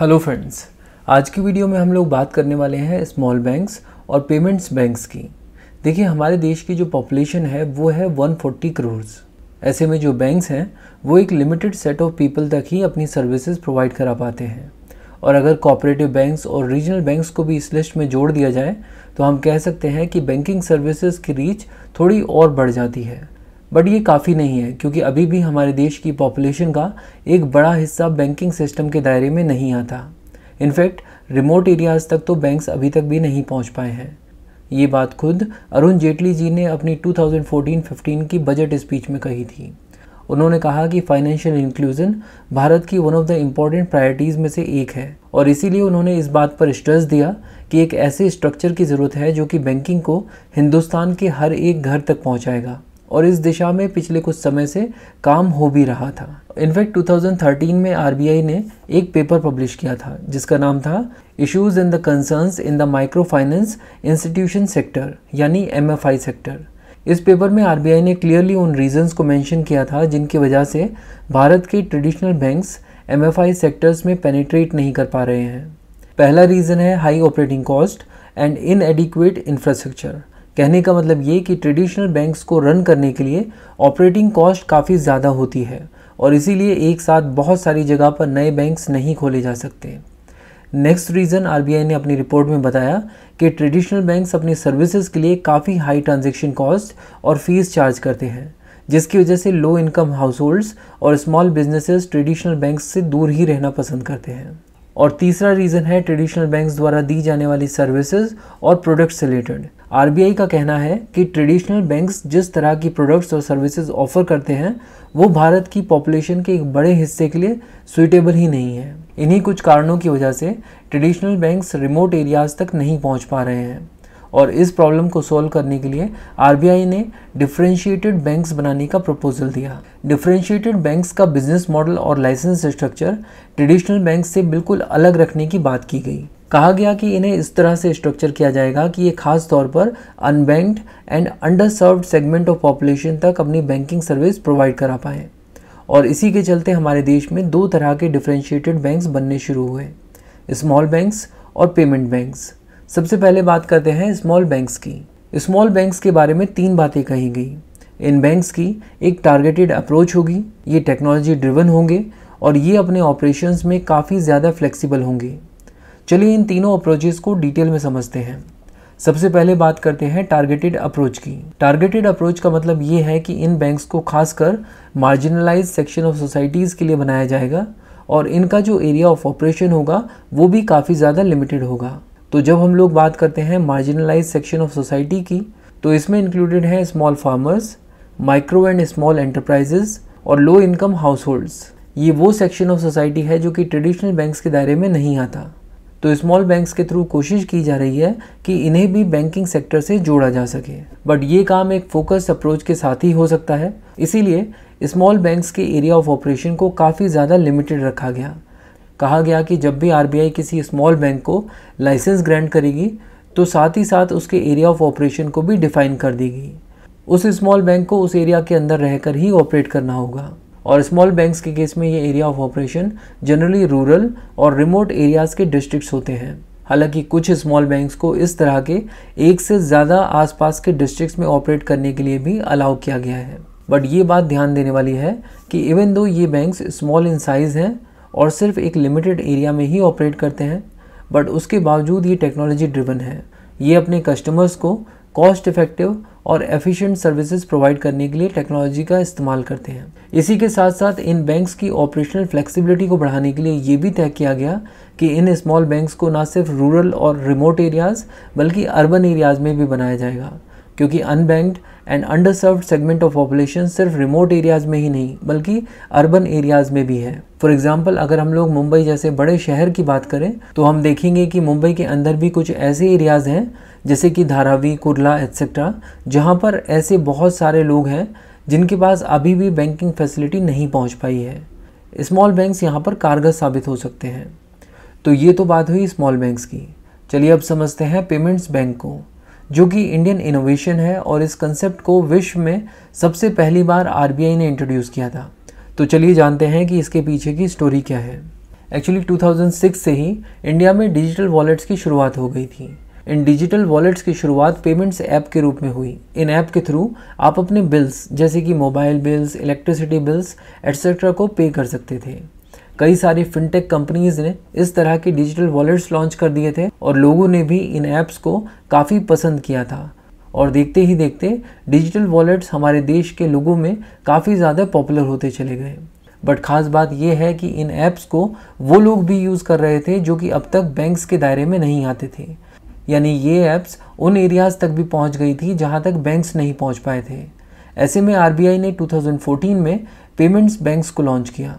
hello friends आज की video में हम लोग बात करने वाले हैं स्मॉल बैंक्स और पेमेंट्स बैंक्स की देखिए हमारे देश की जो पॉपुलेशन है वो है 140 फोर्टी ऐसे में जो बैंक्स हैं वो एक लिमिटेड सेट ऑफ पीपल तक ही अपनी सर्विसेज प्रोवाइड करा पाते हैं और अगर कॉपरेटिव बैंक्स और रीजनल बैंक्स को भी इस लिस्ट में जोड़ दिया जाए तो हम कह सकते हैं कि बैंकिंग सर्विसेज की रीच थोड़ी और बढ़ जाती है बट ये काफ़ी नहीं है क्योंकि अभी भी हमारे देश की पॉपुलेशन का एक बड़ा हिस्सा बैंकिंग सिस्टम के दायरे में नहीं आता इनफैक्ट रिमोट एरियाज़ तक तो बैंक्स अभी तक भी नहीं पहुंच पाए हैं ये बात खुद अरुण जेटली जी ने अपनी 2014-15 की बजट स्पीच में कही थी उन्होंने कहा कि फाइनेंशियल इंक्लूजन भारत की one of the important priorities में से एक है और इसीलिए उन्होंने इस बात पर स्ट्रेस दिया कि एक ऐसे स्ट्रक्चर की ज़रूरत है जो कि बैंकिंग को हिंदुस्तान के हर एक घर तक पहुंचाएगा और इस दिशा में पिछले कुछ समय से काम हो भी रहा था इनफैक्ट 2013 में आर ने एक पेपर पब्लिश किया था जिसका नाम था issues in the concerns in the micro finance institution sector यानी एम सेक्टर इस पेपर में आर ने क्लियरली उन रीजंस को मेंशन किया था जिनकी वजह से भारत के ट्रेडिशनल बैंक्स आई सेक्टर्स में पेनिट्रेट नहीं कर पा रहे हैं पहला रीज़न है high operating cost and inadequate infrastructure कहने का मतलब ये कि ट्रेडिशनल बैंक्स को रन करने के लिए ऑपरेटिंग कॉस्ट काफ़ी ज़्यादा होती है और इसीलिए एक साथ बहुत सारी जगह पर नए बैंक्स नहीं खोले जा सकते नेक्स्ट रीज़न आर ने अपनी रिपोर्ट में बताया कि ट्रेडिशनल बैंक्स अपनी सर्विसेज के लिए काफ़ी हाई ट्रांजेक्शन कॉस्ट और फीस चार्ज करते हैं जिसकी वजह से लो इनकम हाउस होल्ड्स और स्मॉल बिजनेसेस ट्रेडिशनल बैंक से दूर ही रहना पसंद करते हैं और तीसरा रीज़न है ट्रेडिशनल बैंक्स द्वारा दी जाने वाली सर्विसेज और प्रोडक्ट्स रिलेटेड आर का कहना है कि ट्रेडिशनल बैंक्स जिस तरह की प्रोडक्ट्स और सर्विसेज ऑफर करते हैं वो भारत की पॉपुलेशन के एक बड़े हिस्से के लिए सुइटेबल ही नहीं है इन्हीं कुछ कारणों की वजह से ट्रेडिशनल बैंक्स रिमोट एरियाज़ तक नहीं पहुंच पा रहे हैं और इस प्रॉब्लम को सोल्व करने के लिए आर ने डिफ्रेंशिएटेड बैंक्स बनाने का प्रपोजल दिया डिफ्रेंशिएटेड बैंक्स का बिजनेस मॉडल और लाइसेंस स्ट्रक्चर ट्रेडिशनल बैंक से बिल्कुल अलग रखने की बात की गई कहा गया कि इन्हें इस तरह से स्ट्रक्चर किया जाएगा कि ये खास तौर पर unbanked and underserve segment of population तक अपनी बैंकिंग सर्विस प्रोवाइड करा पाए और इसी के चलते हमारे देश में दो तरह के डिफ्रेंशिएटेड बैंक्स बनने शुरू हुए स्मॉल बैंक्स और पेमेंट बैंक्स सबसे पहले बात करते हैं स्मॉल बैंक्स की स्मॉल बैंक्स के बारे में तीन बातें कही गई इन बैंक्स की एक टारगेटेड अप्रोच होगी ये टेक्नोलॉजी ड्रिवन होंगे और ये अपने ऑपरेशंस में काफ़ी ज़्यादा फ्लेक्सिबल होंगे चलिए इन तीनों अप्रोचेस को डिटेल में समझते हैं सबसे पहले बात करते हैं टारगेटेड अप्रोच की टारगेटेड अप्रोच का मतलब ये है कि इन बैंक्स को खासकर मार्जिनलाइज सेक्शन ऑफ सोसाइटीज़ के लिए बनाया जाएगा और इनका जो एरिया ऑफ ऑपरेशन होगा वो भी काफ़ी ज़्यादा लिमिटेड होगा तो जब हम लोग बात करते हैं मार्जिनलाइज सेक्शन ऑफ सोसाइटी की तो इसमें इंक्लूडेड हैं small farmers micro and small enterprises और लो इनकम हाउस होल्ड्स ये वो सेक्शन ऑफ सोसाइटी है जो कि ट्रेडिशनल बैंक्स के दायरे में नहीं आता तो स्मॉल बैंक्स के थ्रू कोशिश की जा रही है कि इन्हें भी बैंकिंग सेक्टर से जोड़ा जा सके बट ये काम एक फोकस अप्रोच के साथ ही हो सकता है इसीलिए स्मॉल बैंक्स के एरिया ऑफ ऑपरेशन को काफ़ी ज़्यादा लिमिटेड रखा गया कहा गया कि जब भी आर किसी स्मॉल बैंक को लाइसेंस ग्रांट करेगी तो साथ ही साथ उसके एरिया ऑफ ऑपरेशन को भी डिफाइन कर देगी उस स्मॉल बैंक को उस एरिया के अंदर रहकर ही ऑपरेट करना होगा और स्मॉल बैंक्स के केस में ये area of operation generally rural और रिमोट एरियाज़ के डिस्ट्रिक्ट्स होते हैं हालांकि कुछ स्मॉल बैंक्स को इस तरह के एक से ज़्यादा आसपास के डिस्ट्रिक्ट्स में ऑपरेट करने के लिए भी अलाउ किया गया है बट ये बात ध्यान देने वाली है कि इवन दो ये बैंक्स स्मॉल इन साइज़ हैं और सिर्फ एक लिमिटेड एरिया में ही ऑपरेट करते हैं बट उसके बावजूद ये टेक्नोलॉजी ड्रिवन है ये अपने कस्टमर्स को कॉस्ट इफेक्टिव और एफिशिएंट सर्विसेज प्रोवाइड करने के लिए टेक्नोलॉजी का इस्तेमाल करते हैं इसी के साथ साथ इन बैंक्स की ऑपरेशनल फ्लेक्सिबिलिटी को बढ़ाने के लिए ये भी तय किया गया कि इन स्मॉल बैंक्स को ना सिर्फ रूरल और रिमोट एरियाज़ बल्कि अर्बन एरियाज़ में भी बनाया जाएगा क्योंकि unbanked and underserve segment of population सिर्फ रिमोट एरियाज़ में ही नहीं बल्कि अर्बन एरियाज़ में भी है फॉर एग्ज़ाम्पल अगर हम लोग मुंबई जैसे बड़े शहर की बात करें तो हम देखेंगे कि मुंबई के अंदर भी कुछ ऐसे एरियाज़ हैं जैसे कि धारावी कुरला एक्सेट्रा जहाँ पर ऐसे बहुत सारे लोग हैं जिनके पास अभी भी बैंकिंग फैसिलिटी नहीं पहुँच पाई है स्मॉल बैंक्स यहाँ पर कारगर साबित हो सकते हैं तो ये तो बात हुई स्मॉल बैंक्स की चलिए अब समझते हैं पेमेंट्स बैंक को जो कि इंडियन इनोवेशन है और इस कंसेप्ट को विश्व में सबसे पहली बार आर ने इंट्रोड्यूस किया था तो चलिए जानते हैं कि इसके पीछे की स्टोरी क्या है एक्चुअली 2006 से ही इंडिया में डिजिटल वॉलेट्स की शुरुआत हो गई थी इन डिजिटल वॉलेट्स की शुरुआत पेमेंट्स ऐप के रूप में हुई इन ऐप के थ्रू आप अपने बिल्स जैसे कि mobile bills electricity bills etcetera को पे कर सकते थे कई सारी फिनटेक कंपनीज ने इस तरह के डिजिटल वॉलेट्स लॉन्च कर दिए थे और लोगों ने भी इन ऐप्स को काफ़ी पसंद किया था और देखते ही देखते डिजिटल वॉलेट्स हमारे देश के लोगों में काफ़ी ज़्यादा पॉपुलर होते चले गए बट खास बात यह है कि इन ऐप्स को वो लोग भी यूज़ कर रहे थे जो कि अब तक बैंक्स के दायरे में नहीं आते थे यानी ये ऐप्स उन एरियाज़ तक भी पहुंच गई थी जहां तक बैंक्स नहीं पहुंच पाए थे ऐसे में आरबीआई ने 2014 में पेमेंट्स बैंक्स को लॉन्च किया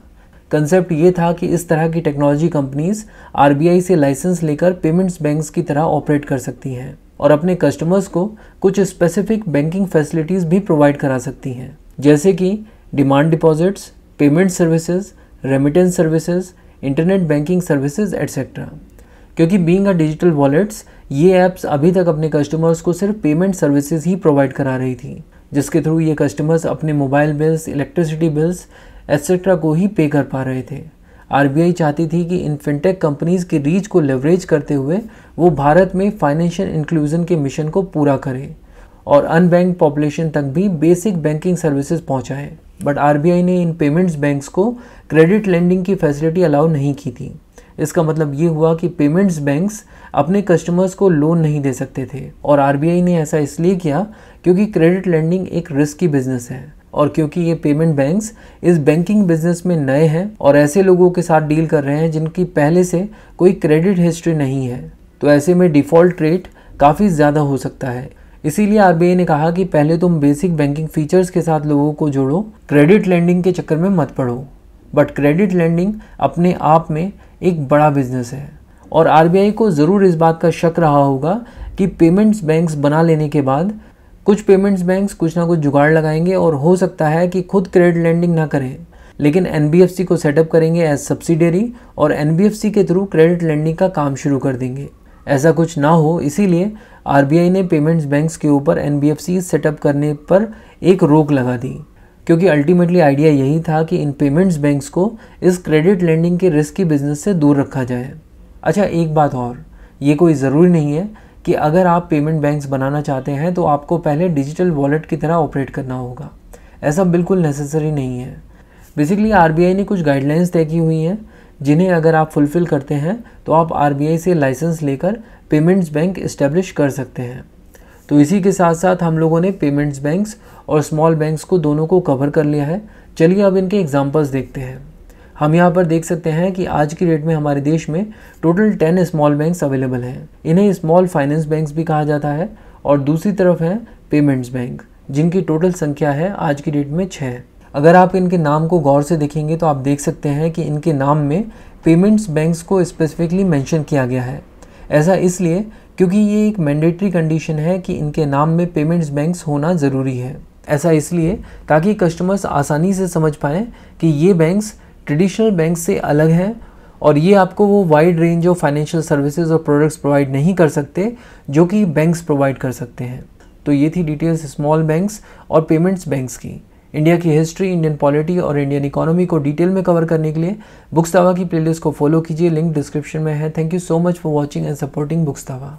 कंसेप्ट ये था कि इस तरह की टेक्नोलॉजी कंपनीज आर से लाइसेंस लेकर पेमेंट्स बैंक्स की तरह ऑपरेट कर सकती हैं और अपने कस्टमर्स को कुछ स्पेसिफिक बैंकिंग फैसिलिटीज़ भी प्रोवाइड करा सकती हैं जैसे कि demand deposits payment services remittance services internet banking services etcetera क्योंकि बीइंग अ डिजिटल वॉलेट्स ये ऐप्स अभी तक अपने कस्टमर्स को सिर्फ पेमेंट सर्विसेज ही प्रोवाइड करा रही थी जिसके थ्रू ये कस्टमर्स अपने mobile bills electricity bills etcetera को ही पे कर पा रहे थे आर चाहती थी कि इन फिनटेक कंपनीज़ की रीच को लेवरेज करते हुए वो भारत में फाइनेंशियल इंक्लूजन के मिशन को पूरा करे और अनबैंक पॉपुलेशन तक भी बेसिक बैंकिंग सर्विसेज पहुंचाए बट आर ने इन पेमेंट्स बैंक्स को क्रेडिट लेंडिंग की फैसिलिटी अलाउ नहीं की थी इसका मतलब ये हुआ कि पेमेंट्स बैंक्स अपने कस्टमर्स को लोन नहीं दे सकते थे और आर ने ऐसा इसलिए किया क्योंकि क्रेडिट लेंडिंग एक रिस्की बिजनेस है और क्योंकि ये पेमेंट बैंक्स इस बैंकिंग बिजनेस में नए हैं और ऐसे लोगों के साथ डील कर रहे हैं जिनकी पहले से कोई क्रेडिट हिस्ट्री नहीं है तो ऐसे में डिफ़ॉल्ट रेट काफ़ी ज़्यादा हो सकता है इसीलिए आर ने कहा कि पहले तुम बेसिक बैंकिंग फीचर्स के साथ लोगों को जोड़ो क्रेडिट लैंडिंग के चक्कर में मत पढ़ो बट क्रेडिट लैंडिंग अपने आप में एक बड़ा बिजनेस है और आर को ज़रूर इस बात का शक रहा होगा कि पेमेंट्स बैंक्स बना लेने के बाद कुछ पेमेंट्स बैंक्स कुछ ना कुछ जुगाड़ लगाएंगे और हो सकता है कि खुद क्रेडिट लैंडिंग ना करें लेकिन एन को सेटअप करेंगे एज सब्सिडरी और एन के थ्रू क्रेडिट लैंडिंग का काम शुरू कर देंगे ऐसा कुछ ना हो इसीलिए आर ने पेमेंट्स बैंक्स के ऊपर एन सेटअप करने पर एक रोक लगा दी क्योंकि अल्टीमेटली आइडिया यही था कि इन पेमेंट्स बैंक्स को इस क्रेडिट लैंडिंग के रिस्क की बिजनेस से दूर रखा जाए अच्छा एक बात और ये कोई ज़रूरी नहीं है कि अगर आप पेमेंट बैंक्स बनाना चाहते हैं तो आपको पहले डिजिटल वॉलेट की तरह ऑपरेट करना होगा ऐसा बिल्कुल नेसेसरी नहीं है बेसिकली आर ने कुछ गाइडलाइंस तय की हुई हैं जिन्हें अगर आप फुलफ़िल करते हैं तो आप आर से लाइसेंस लेकर पेमेंट्स बैंक इस्टेब्लिश कर सकते हैं तो इसी के साथ साथ हम लोगों ने पेमेंट्स बैंक्स और स्मॉल बैंक्स को दोनों को कवर कर लिया है चलिए अब इनके एग्जाम्पल्स देखते हैं हम यहाँ पर देख सकते हैं कि आज की डेट में हमारे देश में total ten small banks available हैं इन्हें स्मॉल फाइनेंस बैंक्स भी कहा जाता है और दूसरी तरफ हैं पेमेंट्स बैंक जिनकी टोटल संख्या है आज की डेट में छः अगर आप इनके नाम को गौर से देखेंगे तो आप देख सकते हैं कि इनके नाम में पेमेंट्स बैंक्स को स्पेसिफिकली मेंशन किया गया है ऐसा इसलिए क्योंकि ये एक मैंडेटरी कंडीशन है कि इनके नाम में पेमेंट्स बैंक्स होना ज़रूरी है ऐसा इसलिए ताकि कस्टमर्स आसानी से समझ पाएँ कि ये बैंक्स ट्रेडिशनल बैंक से अलग हैं और ये आपको वो wide range of financial services और प्रोडक्ट्स प्रोवाइड नहीं कर सकते जो कि बैंक्स प्रोवाइड कर सकते हैं तो ये थी डिटेल्स स्मॉल बैंक्स और पेमेंट्स बैंक्स की इंडिया की हिस्ट्री इंडियन पॉलिटी और इंडियन इकोनॉमी को डिटेल में कवर करने के लिए बुक्स दावा की प्लेलिस्ट को फॉलो कीजिए लिंक डिस्क्रिप्शन में है thank you so much for watching and supporting books दावा